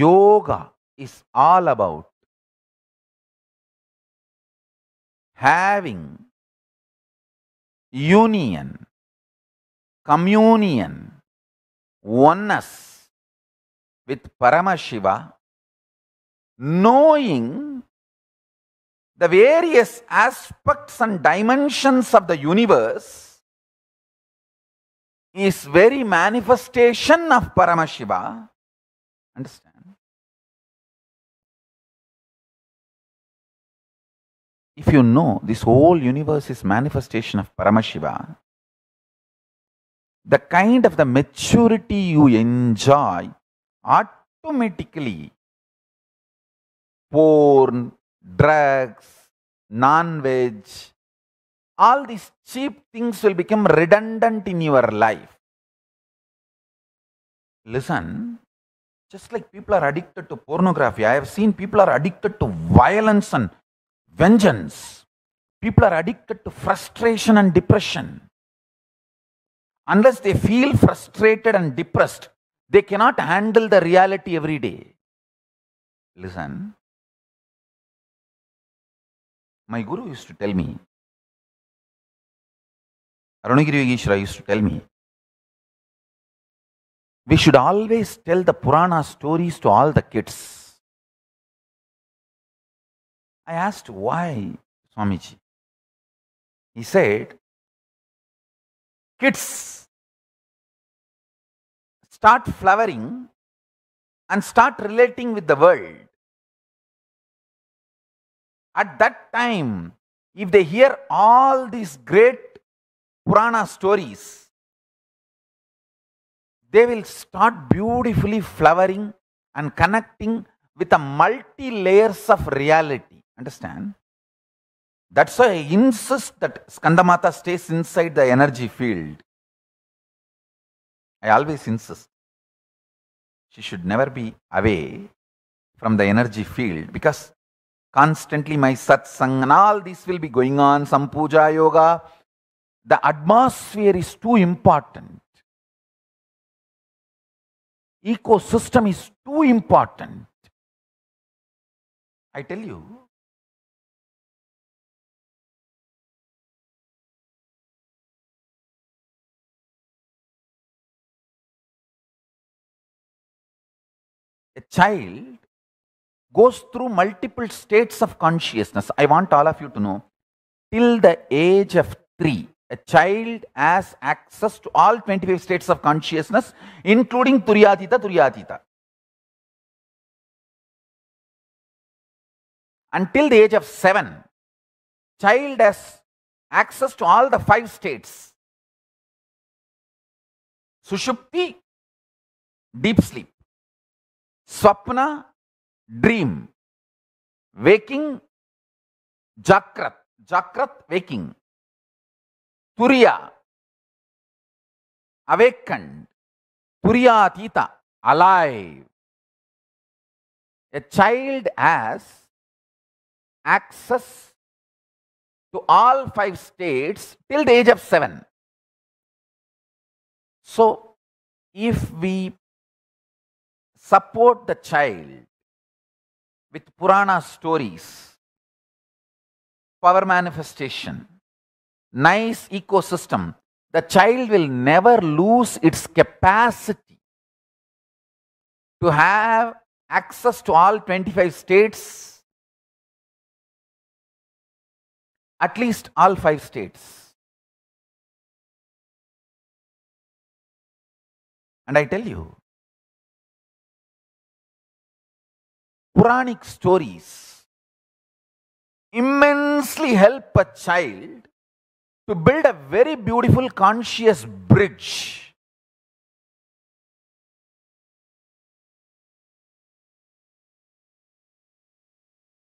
Yoga is all about having union, communion, oneness with Paramashiva, knowing the various aspects and dimensions of the universe is very manifestation of Paramashiva. Understand? if you know this whole universe is manifestation of Paramashiva, the kind of the maturity you enjoy automatically porn, drugs, non-veg, all these cheap things will become redundant in your life. Listen, just like people are addicted to pornography, I have seen people are addicted to violence and vengeance. People are addicted to frustration and depression. Unless they feel frustrated and depressed, they cannot handle the reality every day. Listen, my guru used to tell me, Arunagiri Yogeshwara used to tell me, we should always tell the Purana stories to all the kids. I asked, why, Swamiji? He said, kids start flowering and start relating with the world. At that time, if they hear all these great Purana stories, they will start beautifully flowering and connecting with the multi layers of reality. Understand? That's why I insist that Skandamata stays inside the energy field. I always insist. She should never be away from the energy field because constantly my satsang and all this will be going on, some puja yoga. The atmosphere is too important. Ecosystem is too important. I tell you, a child goes through multiple states of consciousness. I want all of you to know, till the age of three, a child has access to all 25 states of consciousness, including turiyatita turiyatita. Until the age of seven, child has access to all the five states. Sushupti, deep sleep. स्वप्न dream waking जाक्रत जाक्रत waking तुरिया awakened तुरियातीत alive a child's access to all five states till the age of seven so if we support the child with Purana stories, power manifestation, nice ecosystem, the child will never lose its capacity to have access to all 25 states, at least all five states. And I tell you, Puranic stories immensely help a child to build a very beautiful conscious bridge